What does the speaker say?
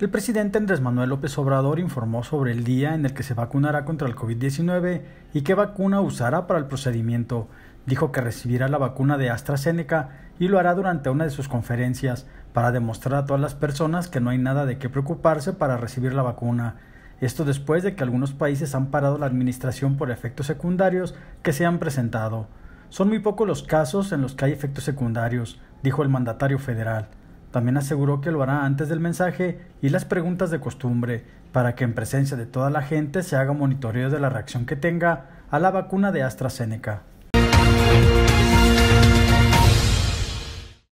El presidente Andrés Manuel López Obrador informó sobre el día en el que se vacunará contra el COVID-19 y qué vacuna usará para el procedimiento. Dijo que recibirá la vacuna de AstraZeneca y lo hará durante una de sus conferencias para demostrar a todas las personas que no hay nada de qué preocuparse para recibir la vacuna. Esto después de que algunos países han parado la administración por efectos secundarios que se han presentado. Son muy pocos los casos en los que hay efectos secundarios, dijo el mandatario federal. También aseguró que lo hará antes del mensaje y las preguntas de costumbre, para que en presencia de toda la gente se haga monitoreo de la reacción que tenga a la vacuna de AstraZeneca.